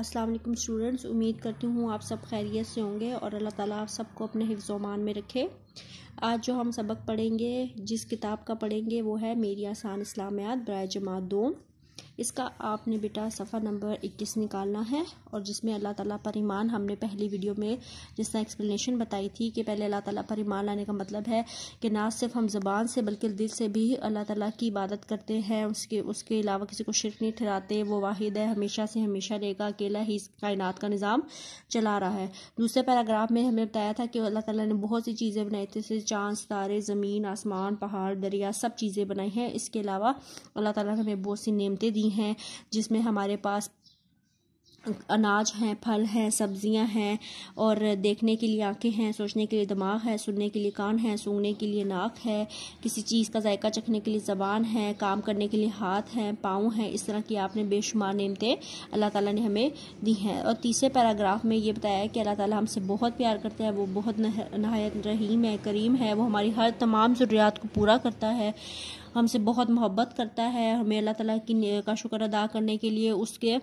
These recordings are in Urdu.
السلام علیکم اسٹوڈنٹس امید کرتی ہوں آپ سب خیریت سے ہوں گے اور اللہ تعالیٰ آپ سب کو اپنے حفظ و مان میں رکھے آج جو ہم سبق پڑھیں گے جس کتاب کا پڑھیں گے وہ ہے میری آسان اسلامیات برائے جماعت دوم اس کا آپ نے بیٹا صفحہ نمبر اکیس نکالنا ہے اور جس میں اللہ تعالیٰ پر ایمان ہم نے پہلی ویڈیو میں جس طرح ایکسپلینیشن بتائی تھی کہ پہلے اللہ تعالیٰ پر ایمان لانے کا مطلب ہے کہ نہ صرف ہم زبان سے بلکہ دل سے بھی اللہ تعالیٰ کی عبادت کرتے ہیں اس کے اس کے علاوہ کسی کو شرک نہیں ٹھہراتے وہ واحد ہے ہمیشہ سے ہمیشہ رہے گا اکیلا ہی اس کائنات کا نظام چلا رہا ہے دوسرے پیراگراف میں ہمیں بتایا تھا کہ اللہ تعالیٰ نے بہت سی چیزیں بنائی تھی جیسے چاند ستارے زمین آسمان پہاڑ دریا سب چیزیں بنائی ہیں اس کے علاوہ اللہ تعالیٰ نے ہمیں بہت سی نعمتیں دی ہیں جس میں ہمارے پاس اناج ہیں پھل ہیں سبزیاں ہیں اور دیکھنے کے لیے آنکھیں ہیں سوچنے کے لیے دماغ ہے سننے کے لیے کان ہے سونگنے کے لیے ناک ہے کسی چیز کا ذائقہ چکھنے کے لیے زبان ہے کام کرنے کے لیے ہاتھ ہیں پاؤں ہیں اس طرح کی آپ نے بے شمار نعمتیں اللہ تعالیٰ نے ہمیں دی ہیں اور تیسرے پیراگراف میں یہ بتایا ہے کہ اللہ تعالیٰ ہم سے بہت پیار کرتا ہے وہ بہت نہایت رحیم ہے کریم ہے وہ ہماری ہر تمام ضروریات کو پورا کرتا ہے ہم سے بہت محبت کرتا ہے ہمیں اللہ تعالیٰ کی کا شکر ادا کرنے کے لیے اس کے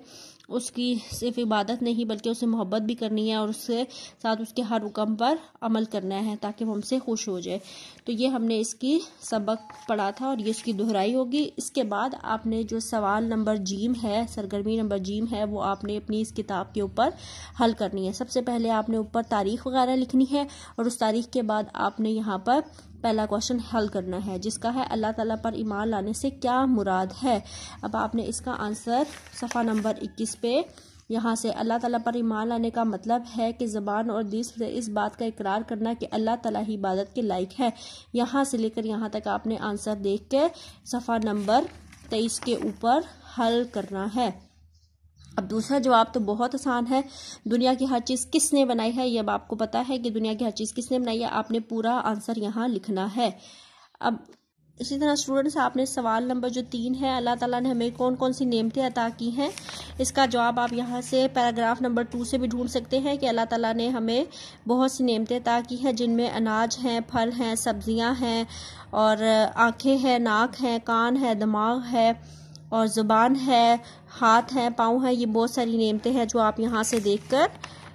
اس کی صرف عبادت نہیں بلکہ اسے محبت بھی کرنی ہے اور اس کے ساتھ اس کے ہر حکم پر عمل کرنا ہے تاکہ وہ ہم سے خوش ہو جائے تو یہ ہم نے اس کی سبق پڑھا تھا اور یہ اس کی دہرائی ہوگی اس کے بعد آپ نے جو سوال نمبر جیم ہے سرگرمی نمبر جیم ہے وہ آپ نے اپنی اس کتاب کے اوپر حل کرنی ہے سب سے پہلے آپ نے اوپر تاریخ وغیرہ لکھنی ہے اور اس تاریخ کے بعد آپ نے یہاں پر پہلا کوشچن حل کرنا ہے جس کا ہے اللہ تعالیٰ پر ایمان لانے سے کیا مراد ہے اب آپ نے اس کا آنسر صفحہ نمبر اکیس پہ یہاں سے اللہ تعالیٰ پر ایمان لانے کا مطلب ہے کہ زبان اور دیس سے اس بات کا اقرار کرنا کہ اللہ تعالیٰ ہی عبادت کے لائق ہے یہاں سے لے کر یہاں تک آپ نے آنسر دیکھ کے صفحہ نمبر تیئیس کے اوپر حل کرنا ہے اب دوسرا جواب تو بہت آسان ہے دنیا کی ہر چیز کس نے بنائی ہے یہ اب آپ کو پتا ہے کہ دنیا کی ہر چیز کس نے بنائی ہے آپ نے پورا آنسر یہاں لکھنا ہے اب اسی طرح اسٹوڈنٹس آپ نے سوال نمبر جو تین ہے اللہ تعالیٰ نے ہمیں کون کون سی نعمتیں عطا کی ہیں اس کا جواب آپ یہاں سے پیراگراف نمبر ٹو سے بھی ڈھونڈ سکتے ہیں کہ اللہ تعالیٰ نے ہمیں بہت سی نعمتیں عطا کی ہیں جن میں اناج ہیں پھل ہیں سبزیاں ہیں اور آنکھیں ہیں ناک ہیں کان ہے دماغ ہے اور زبان ہے ہاتھ ہے پاؤں ہے یہ بہت ساری نعمتیں ہیں جو آپ یہاں سے دیکھ کر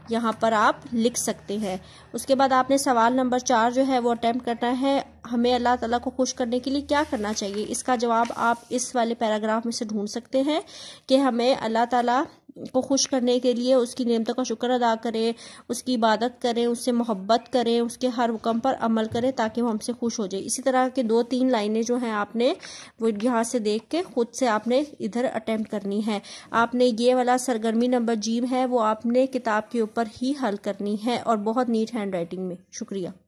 یہاں پر آپ لکھ سکتے ہیں اس کے بعد آپ نے سوال نمبر چار جو ہے وہ اٹیمپٹ کرنا ہے ہمیں اللہ تعالیٰ کو خوش کرنے کے لیے کیا کرنا چاہیے اس کا جواب آپ اس والے پیراگراف میں سے ڈھونڈ سکتے ہیں کہ ہمیں اللہ تعالیٰ کو خوش کرنے کے لیے اس کی نعمتوں کا شکر ادا کریں اس کی عبادت کریں اس سے محبت کریں اس کے ہر حکم پر عمل کریں تاکہ وہ ہم سے خوش ہو جائے اسی طرح کے دو تین لائنیں جو ہیں آپ نے وہ یہاں سے دیکھ کے خود سے آپ نے ادھر اٹیمپٹ کرنی ہے آپ نے یہ والا سرگرمی نمبر جیم ہے وہ آپ نے کتاب کے اوپر ہی حل کرنی ہے اور بہت نیٹ ہینڈ رائٹنگ میں شکریہ